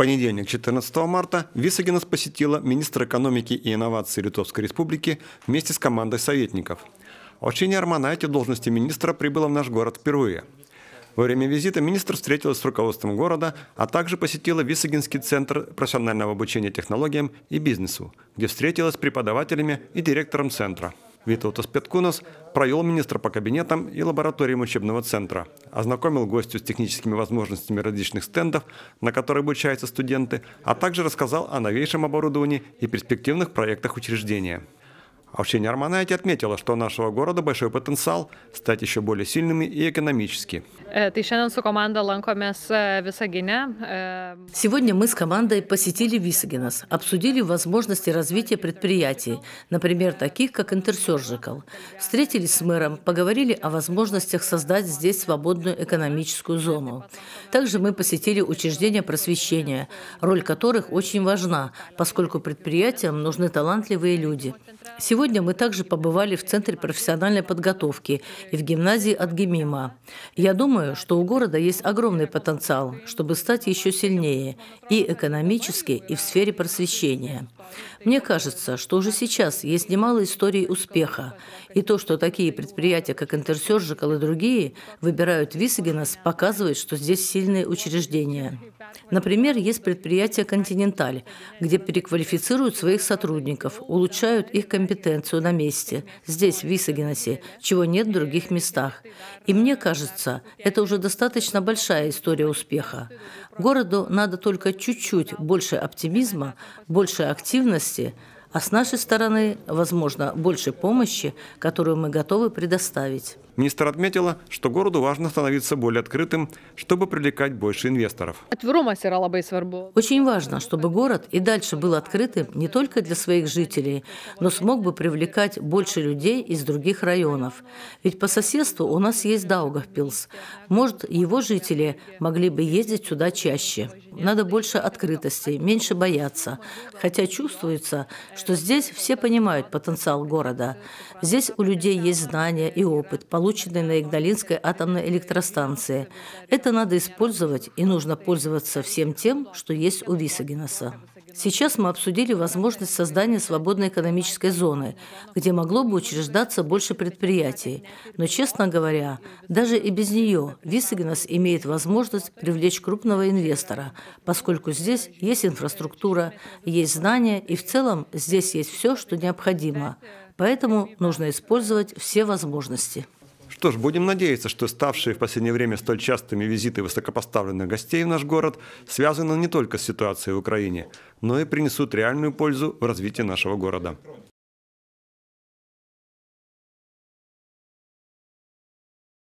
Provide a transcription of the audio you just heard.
понедельник, 14 марта, Висагенос посетила министра экономики и инноваций Литовской Республики вместе с командой советников. Очень Армана эти должности министра прибыла в наш город впервые. Во время визита министр встретилась с руководством города, а также посетила Висагинский центр профессионального обучения технологиям и бизнесу, где встретилась с преподавателями и директором центра. Витаутас Петкунас провел министра по кабинетам и лабораториям учебного центра, ознакомил гостю с техническими возможностями различных стендов, на которые обучаются студенты, а также рассказал о новейшем оборудовании и перспективных проектах учреждения. Овчиня а Арманайти отметила, что у нашего города большой потенциал стать еще более сильными и экономически. Э, э, э. Сегодня мы с командой посетили Висагинас, обсудили возможности развития предприятий, например, таких как Интерсержикал. Встретились с мэром, поговорили о возможностях создать здесь свободную экономическую зону. Также мы посетили учреждения просвещения, роль которых очень важна, поскольку предприятиям нужны талантливые люди. Сегодня Сегодня мы также побывали в Центре профессиональной подготовки и в гимназии от Гемима. Я думаю, что у города есть огромный потенциал, чтобы стать еще сильнее и экономически, и в сфере просвещения. Мне кажется, что уже сейчас есть немало историй успеха, и то, что такие предприятия, как Интерсержикал и другие, выбирают Висагенас, показывает, что здесь сильные учреждения. Например, есть предприятие «Континенталь», где переквалифицируют своих сотрудников, улучшают их компетенцию на месте, здесь, в Висагенасе, чего нет в других местах. И мне кажется, это уже достаточно большая история успеха. Городу надо только чуть-чуть больше оптимизма, больше активности, активности а с нашей стороны, возможно, больше помощи, которую мы готовы предоставить. Министр отметила, что городу важно становиться более открытым, чтобы привлекать больше инвесторов. Очень важно, чтобы город и дальше был открытым не только для своих жителей, но смог бы привлекать больше людей из других районов. Ведь по соседству у нас есть Даугавпилс. Может, его жители могли бы ездить сюда чаще. Надо больше открытости, меньше бояться. Хотя чувствуется, что здесь все понимают потенциал города. Здесь у людей есть знания и опыт, полученные на Игналинской атомной электростанции. Это надо использовать и нужно пользоваться всем тем, что есть у Висагинаса. Сейчас мы обсудили возможность создания свободной экономической зоны, где могло бы учреждаться больше предприятий. Но, честно говоря, даже и без нее Висигнас имеет возможность привлечь крупного инвестора, поскольку здесь есть инфраструктура, есть знания и в целом здесь есть все, что необходимо. Поэтому нужно использовать все возможности. Что ж, будем надеяться, что ставшие в последнее время столь частыми визиты высокопоставленных гостей в наш город связаны не только с ситуацией в Украине, но и принесут реальную пользу в развитии нашего города.